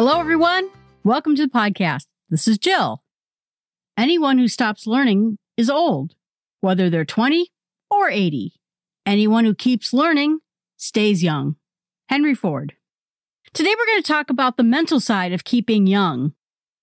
Hello, everyone. Welcome to the podcast. This is Jill. Anyone who stops learning is old, whether they're 20 or 80. Anyone who keeps learning stays young. Henry Ford. Today, we're going to talk about the mental side of keeping young.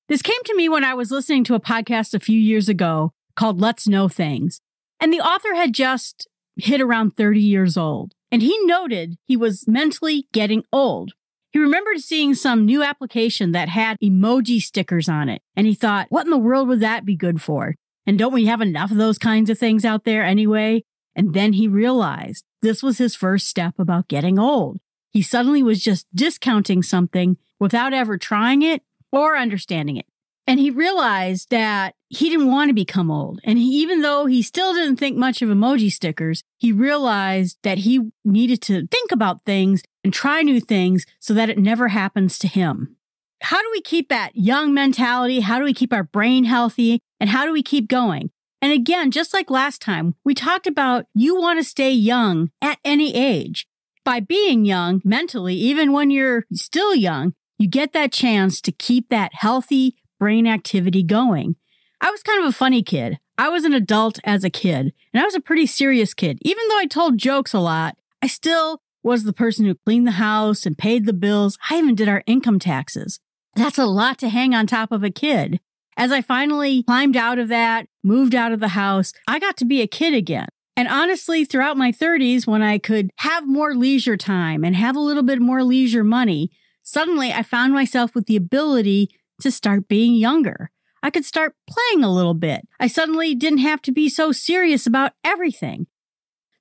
This came to me when I was listening to a podcast a few years ago called Let's Know Things. And the author had just hit around 30 years old. And he noted he was mentally getting old he remembered seeing some new application that had emoji stickers on it, and he thought, what in the world would that be good for? And don't we have enough of those kinds of things out there anyway? And then he realized this was his first step about getting old. He suddenly was just discounting something without ever trying it or understanding it. And he realized that he didn't want to become old. And he, even though he still didn't think much of emoji stickers, he realized that he needed to think about things and try new things so that it never happens to him. How do we keep that young mentality? How do we keep our brain healthy? And how do we keep going? And again, just like last time, we talked about you want to stay young at any age. By being young mentally, even when you're still young, you get that chance to keep that healthy brain activity going. I was kind of a funny kid. I was an adult as a kid, and I was a pretty serious kid. Even though I told jokes a lot, I still was the person who cleaned the house and paid the bills. I even did our income taxes. That's a lot to hang on top of a kid. As I finally climbed out of that, moved out of the house, I got to be a kid again. And honestly, throughout my 30s, when I could have more leisure time and have a little bit more leisure money, suddenly I found myself with the ability to start being younger. I could start playing a little bit. I suddenly didn't have to be so serious about everything.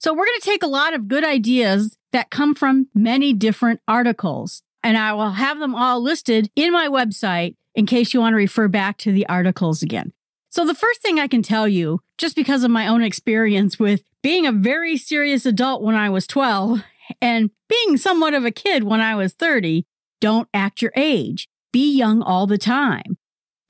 So we're going to take a lot of good ideas that come from many different articles, and I will have them all listed in my website in case you want to refer back to the articles again. So, the first thing I can tell you, just because of my own experience with being a very serious adult when I was 12 and being somewhat of a kid when I was 30, don't act your age. Be young all the time.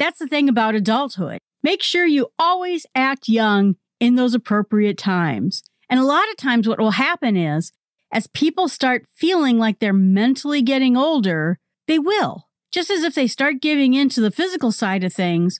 That's the thing about adulthood. Make sure you always act young in those appropriate times. And a lot of times, what will happen is as people start feeling like they're mentally getting older, they will. Just as if they start giving into the physical side of things,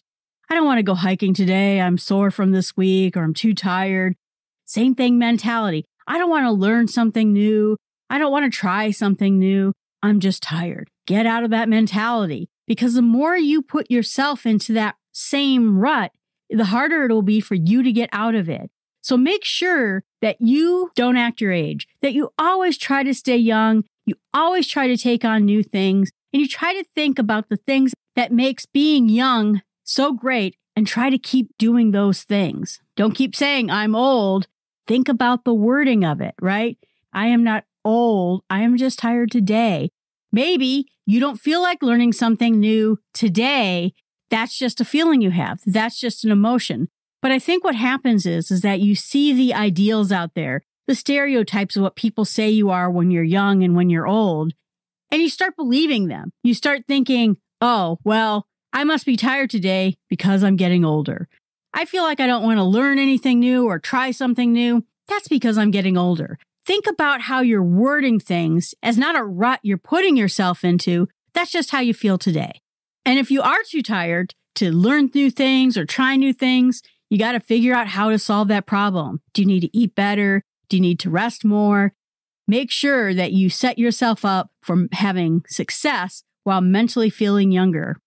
I don't want to go hiking today. I'm sore from this week or I'm too tired. Same thing mentality. I don't want to learn something new. I don't want to try something new. I'm just tired. Get out of that mentality because the more you put yourself into that same rut, the harder it'll be for you to get out of it. So make sure that you don't act your age, that you always try to stay young, you always try to take on new things, and you try to think about the things that makes being young so great and try to keep doing those things. Don't keep saying I'm old. Think about the wording of it, right? I am not old. I am just tired today. Maybe you don't feel like learning something new today. That's just a feeling you have. That's just an emotion. But I think what happens is is that you see the ideals out there, the stereotypes of what people say you are when you're young and when you're old, and you start believing them. You start thinking, "Oh, well, I must be tired today because I'm getting older. I feel like I don't want to learn anything new or try something new. That's because I'm getting older." Think about how you're wording things as not a rut you're putting yourself into. That's just how you feel today. And if you are too tired to learn new things or try new things, you got to figure out how to solve that problem. Do you need to eat better? Do you need to rest more? Make sure that you set yourself up for having success while mentally feeling younger.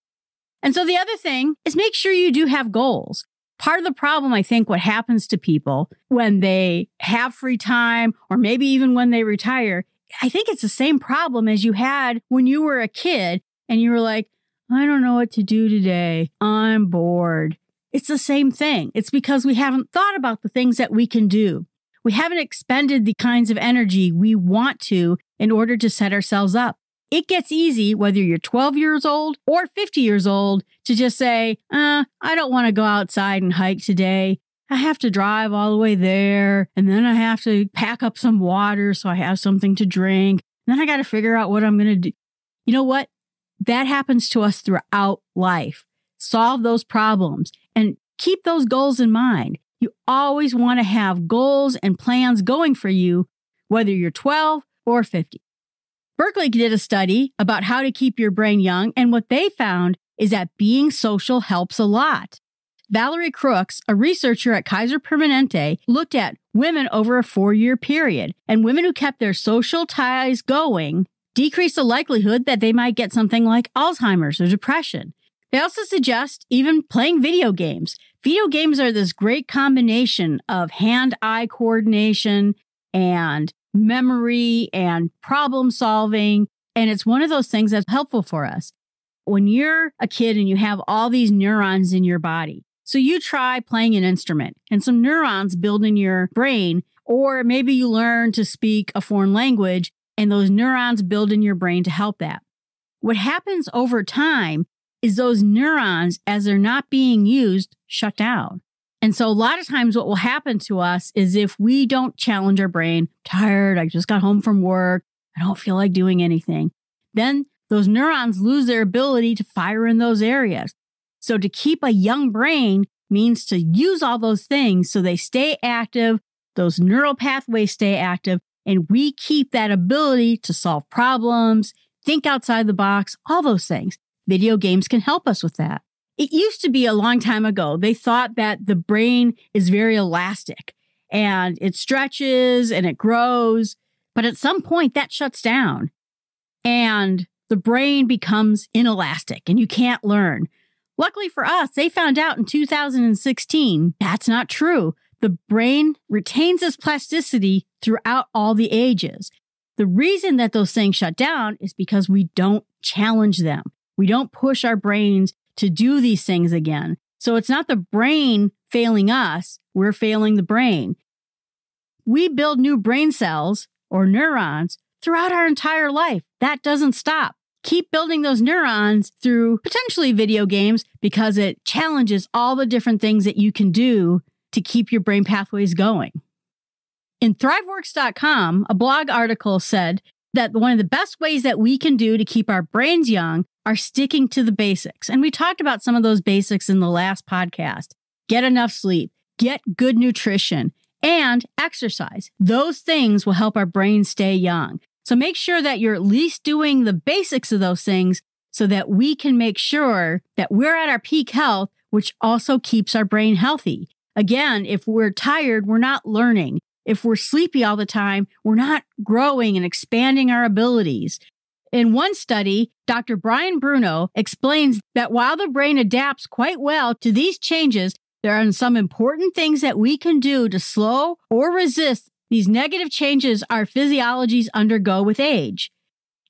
And so the other thing is make sure you do have goals. Part of the problem, I think, what happens to people when they have free time or maybe even when they retire, I think it's the same problem as you had when you were a kid and you were like, I don't know what to do today. I'm bored. It's the same thing. It's because we haven't thought about the things that we can do. We haven't expended the kinds of energy we want to in order to set ourselves up. It gets easy, whether you're 12 years old or 50 years old, to just say, uh, I don't want to go outside and hike today. I have to drive all the way there, and then I have to pack up some water so I have something to drink. And then I got to figure out what I'm going to do. You know what? That happens to us throughout life solve those problems, and keep those goals in mind. You always want to have goals and plans going for you, whether you're 12 or 50. Berkeley did a study about how to keep your brain young, and what they found is that being social helps a lot. Valerie Crooks, a researcher at Kaiser Permanente, looked at women over a four year period, and women who kept their social ties going decreased the likelihood that they might get something like Alzheimer's or depression. They also suggest even playing video games. Video games are this great combination of hand eye coordination and memory and problem solving. And it's one of those things that's helpful for us. When you're a kid and you have all these neurons in your body, so you try playing an instrument and some neurons build in your brain, or maybe you learn to speak a foreign language and those neurons build in your brain to help that. What happens over time is those neurons, as they're not being used, shut down. And so a lot of times what will happen to us is if we don't challenge our brain, tired, I just got home from work, I don't feel like doing anything, then those neurons lose their ability to fire in those areas. So to keep a young brain means to use all those things so they stay active, those neural pathways stay active, and we keep that ability to solve problems, think outside the box, all those things. Video games can help us with that. It used to be a long time ago, they thought that the brain is very elastic and it stretches and it grows, but at some point that shuts down and the brain becomes inelastic and you can't learn. Luckily for us, they found out in 2016 that's not true. The brain retains its plasticity throughout all the ages. The reason that those things shut down is because we don't challenge them. We don't push our brains to do these things again. So it's not the brain failing us, we're failing the brain. We build new brain cells or neurons throughout our entire life. That doesn't stop. Keep building those neurons through potentially video games because it challenges all the different things that you can do to keep your brain pathways going. In ThriveWorks.com, a blog article said that one of the best ways that we can do to keep our brains young are sticking to the basics. And we talked about some of those basics in the last podcast get enough sleep, get good nutrition, and exercise. Those things will help our brain stay young. So make sure that you're at least doing the basics of those things so that we can make sure that we're at our peak health, which also keeps our brain healthy. Again, if we're tired, we're not learning. If we're sleepy all the time, we're not growing and expanding our abilities. In one study, Dr. Brian Bruno explains that while the brain adapts quite well to these changes, there are some important things that we can do to slow or resist these negative changes our physiologies undergo with age.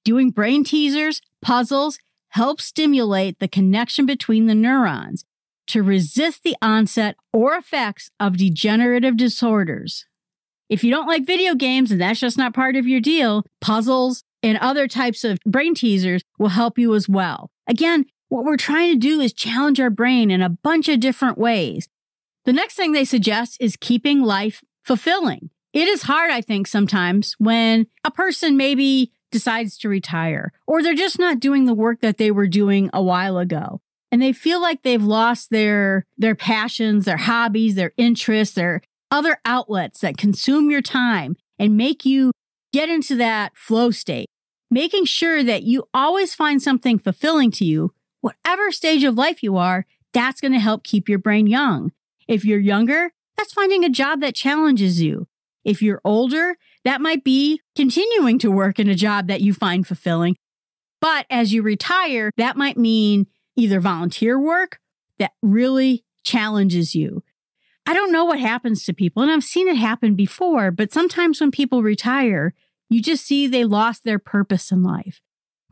Doing brain teasers, puzzles, helps stimulate the connection between the neurons to resist the onset or effects of degenerative disorders. If you don't like video games and that's just not part of your deal, puzzles, and other types of brain teasers will help you as well. Again, what we're trying to do is challenge our brain in a bunch of different ways. The next thing they suggest is keeping life fulfilling. It is hard, I think, sometimes when a person maybe decides to retire or they're just not doing the work that they were doing a while ago and they feel like they've lost their their passions, their hobbies, their interests, their other outlets that consume your time and make you get into that flow state, making sure that you always find something fulfilling to you, whatever stage of life you are, that's going to help keep your brain young. If you're younger, that's finding a job that challenges you. If you're older, that might be continuing to work in a job that you find fulfilling. But as you retire, that might mean either volunteer work that really challenges you. I don't know what happens to people, and I've seen it happen before, but sometimes when people retire, you just see they lost their purpose in life.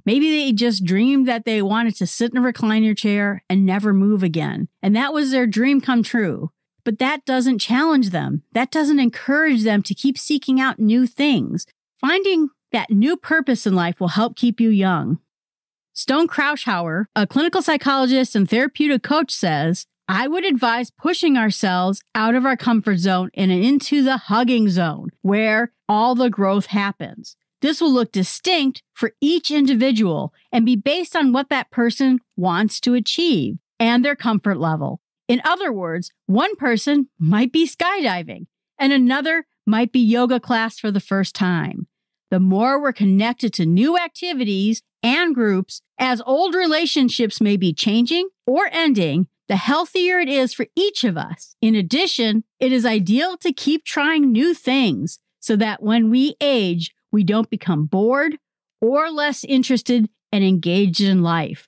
Maybe they just dreamed that they wanted to sit in a recliner chair and never move again. And that was their dream come true. But that doesn't challenge them. That doesn't encourage them to keep seeking out new things. Finding that new purpose in life will help keep you young. Stone Kraushauer, a clinical psychologist and therapeutic coach, says I would advise pushing ourselves out of our comfort zone and into the hugging zone where all the growth happens. This will look distinct for each individual and be based on what that person wants to achieve and their comfort level. In other words, one person might be skydiving and another might be yoga class for the first time. The more we're connected to new activities and groups, as old relationships may be changing or ending, the healthier it is for each of us. In addition, it is ideal to keep trying new things so that when we age, we don't become bored or less interested and engaged in life.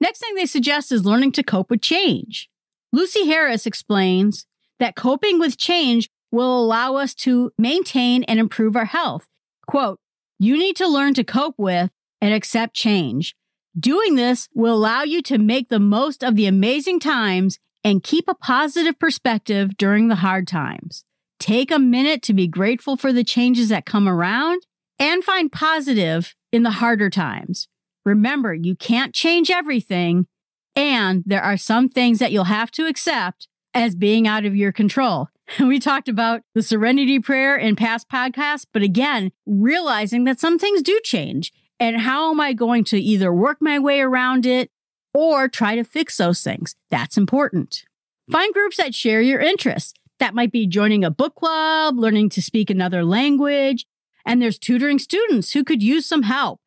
Next thing they suggest is learning to cope with change. Lucy Harris explains that coping with change will allow us to maintain and improve our health. Quote, you need to learn to cope with and accept change. Doing this will allow you to make the most of the amazing times and keep a positive perspective during the hard times. Take a minute to be grateful for the changes that come around and find positive in the harder times. Remember, you can't change everything, and there are some things that you'll have to accept as being out of your control. We talked about the serenity prayer in past podcasts, but again, realizing that some things do change and how am I going to either work my way around it or try to fix those things? That's important. Find groups that share your interests. That might be joining a book club, learning to speak another language, and there's tutoring students who could use some help.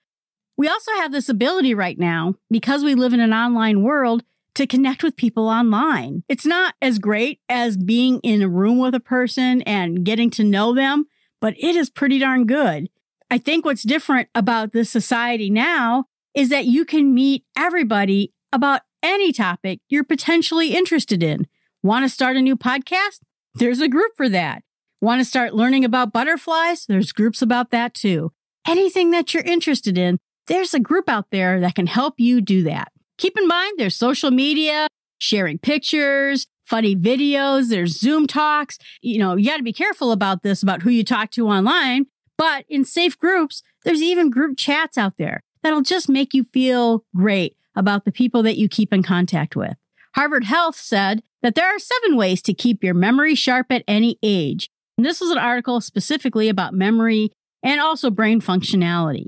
We also have this ability right now, because we live in an online world, to connect with people online. It's not as great as being in a room with a person and getting to know them, but it is pretty darn good. I think what's different about this society now is that you can meet everybody about any topic you're potentially interested in. Want to start a new podcast? There's a group for that. Want to start learning about butterflies? There's groups about that too. Anything that you're interested in, there's a group out there that can help you do that. Keep in mind, there's social media, sharing pictures, funny videos, there's Zoom talks. You know, you got to be careful about this, about who you talk to online, but in safe groups, there's even group chats out there that'll just make you feel great about the people that you keep in contact with. Harvard Health said that there are seven ways to keep your memory sharp at any age. And this was an article specifically about memory and also brain functionality.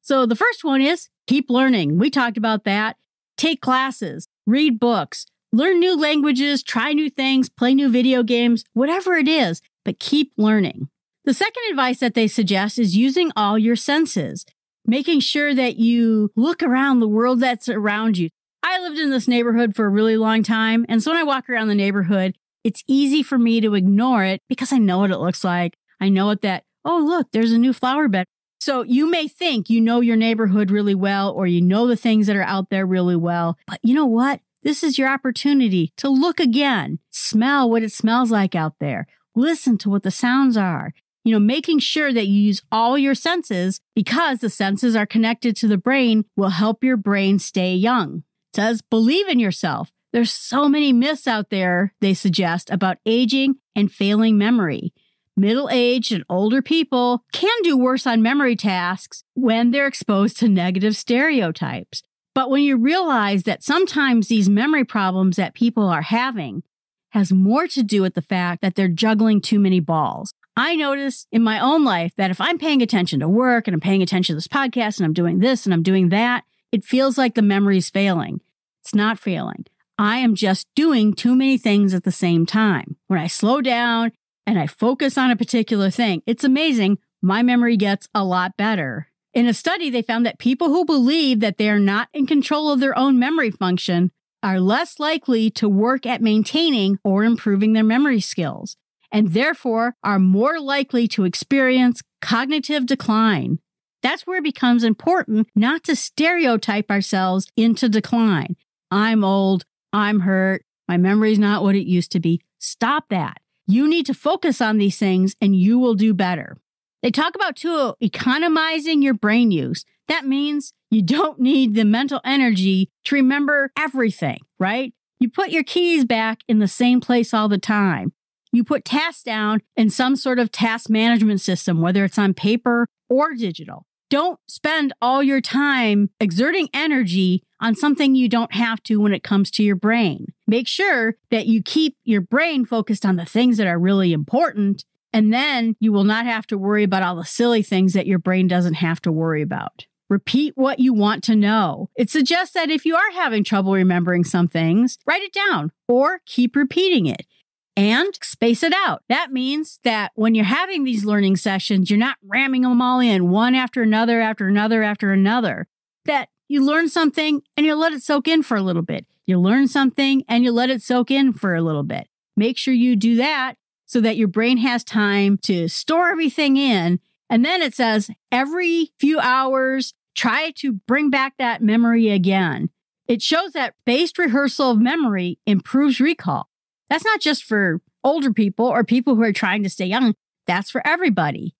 So the first one is keep learning. We talked about that. Take classes, read books, learn new languages, try new things, play new video games, whatever it is, but keep learning. The second advice that they suggest is using all your senses, making sure that you look around the world that's around you. I lived in this neighborhood for a really long time. And so when I walk around the neighborhood, it's easy for me to ignore it because I know what it looks like. I know that, oh, look, there's a new flower bed. So you may think you know your neighborhood really well or you know the things that are out there really well. But you know what? This is your opportunity to look again, smell what it smells like out there, listen to what the sounds are, you know, making sure that you use all your senses because the senses are connected to the brain will help your brain stay young. It says believe in yourself. There's so many myths out there, they suggest, about aging and failing memory. Middle aged and older people can do worse on memory tasks when they're exposed to negative stereotypes. But when you realize that sometimes these memory problems that people are having has more to do with the fact that they're juggling too many balls I notice in my own life that if I'm paying attention to work and I'm paying attention to this podcast and I'm doing this and I'm doing that, it feels like the memory's failing. It's not failing. I am just doing too many things at the same time. When I slow down and I focus on a particular thing, it's amazing. My memory gets a lot better. In a study, they found that people who believe that they are not in control of their own memory function are less likely to work at maintaining or improving their memory skills and therefore are more likely to experience cognitive decline. That's where it becomes important not to stereotype ourselves into decline. I'm old, I'm hurt, my memory's not what it used to be. Stop that. You need to focus on these things and you will do better. They talk about too economizing your brain use. That means you don't need the mental energy to remember everything, right? You put your keys back in the same place all the time. You put tasks down in some sort of task management system, whether it's on paper or digital. Don't spend all your time exerting energy on something you don't have to when it comes to your brain. Make sure that you keep your brain focused on the things that are really important, and then you will not have to worry about all the silly things that your brain doesn't have to worry about. Repeat what you want to know. It suggests that if you are having trouble remembering some things, write it down or keep repeating it and space it out. That means that when you're having these learning sessions, you're not ramming them all in one after another, after another, after another. That you learn something and you let it soak in for a little bit. You learn something and you let it soak in for a little bit. Make sure you do that so that your brain has time to store everything in. And then it says every few hours, try to bring back that memory again. It shows that based rehearsal of memory improves recall. That's not just for older people or people who are trying to stay young, that's for everybody.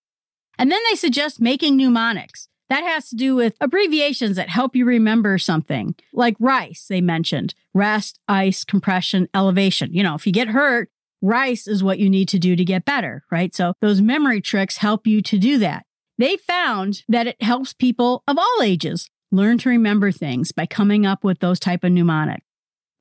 And then they suggest making mnemonics. That has to do with abbreviations that help you remember something, like RICE, they mentioned rest, ice, compression, elevation. You know, if you get hurt, RICE is what you need to do to get better, right? So those memory tricks help you to do that. They found that it helps people of all ages learn to remember things by coming up with those type of mnemonics.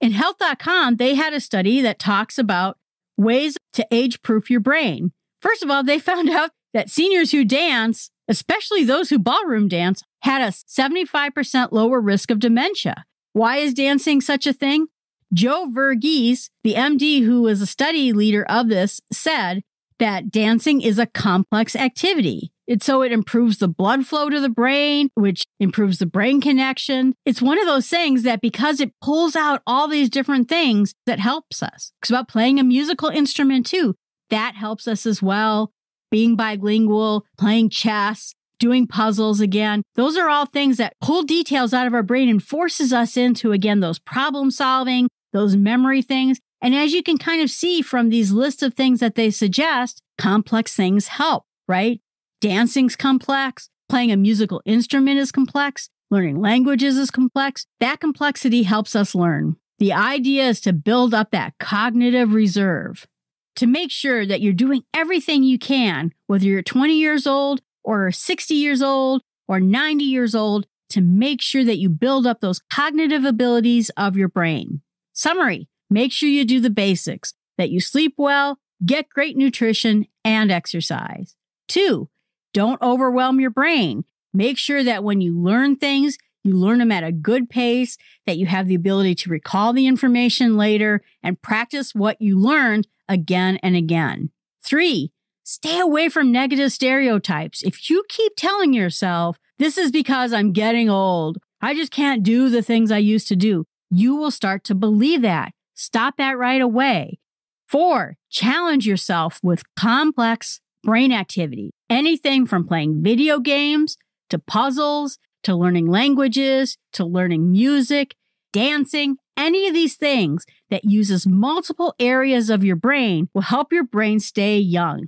In health.com, they had a study that talks about ways to age proof your brain. First of all, they found out that seniors who dance, especially those who ballroom dance, had a 75% lower risk of dementia. Why is dancing such a thing? Joe Verghese, the MD who was a study leader of this, said that dancing is a complex activity. It's so it improves the blood flow to the brain, which improves the brain connection. It's one of those things that because it pulls out all these different things that helps us. It's about playing a musical instrument too. That helps us as well. Being bilingual, playing chess, doing puzzles again. Those are all things that pull details out of our brain and forces us into again those problem solving, those memory things. And as you can kind of see from these lists of things that they suggest, complex things help, right? Dancing's complex. Playing a musical instrument is complex. Learning languages is complex. That complexity helps us learn. The idea is to build up that cognitive reserve to make sure that you're doing everything you can, whether you're 20 years old or 60 years old or 90 years old, to make sure that you build up those cognitive abilities of your brain. Summary make sure you do the basics, that you sleep well, get great nutrition and exercise. Two, don't overwhelm your brain. Make sure that when you learn things, you learn them at a good pace, that you have the ability to recall the information later and practice what you learned again and again. Three, stay away from negative stereotypes. If you keep telling yourself, this is because I'm getting old, I just can't do the things I used to do, you will start to believe that. Stop that right away. Four, challenge yourself with complex brain activity anything from playing video games to puzzles to learning languages to learning music, dancing, any of these things that uses multiple areas of your brain will help your brain stay young.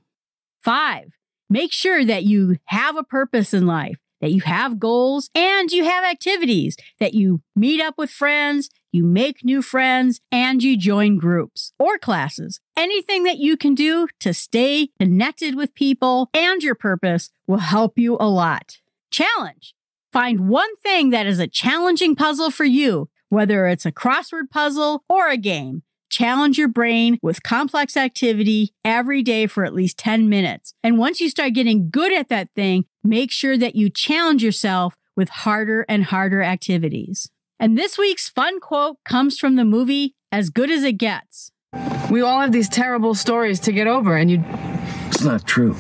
Five, make sure that you have a purpose in life, that you have goals, and you have activities, that you meet up with friends, you make new friends, and you join groups or classes. Anything that you can do to stay connected with people and your purpose will help you a lot. Challenge. Find one thing that is a challenging puzzle for you, whether it's a crossword puzzle or a game. Challenge your brain with complex activity every day for at least 10 minutes. And once you start getting good at that thing, make sure that you challenge yourself with harder and harder activities. And this week's fun quote comes from the movie As Good as It Gets. We all have these terrible stories to get over, and you. It's not true.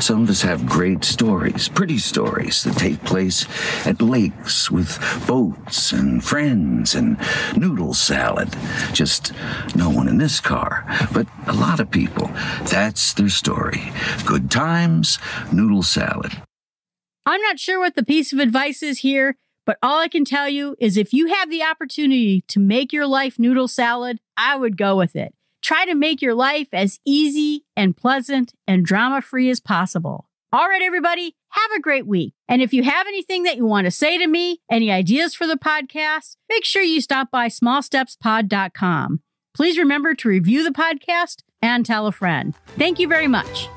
Some of us have great stories, pretty stories that take place at lakes with boats and friends and noodle salad. Just no one in this car, but a lot of people. That's their story. Good times, noodle salad. I'm not sure what the piece of advice is here. But all I can tell you is if you have the opportunity to make your life noodle salad, I would go with it. Try to make your life as easy and pleasant and drama free as possible. All right, everybody, have a great week. And if you have anything that you want to say to me, any ideas for the podcast, make sure you stop by smallstepspod.com. Please remember to review the podcast and tell a friend. Thank you very much.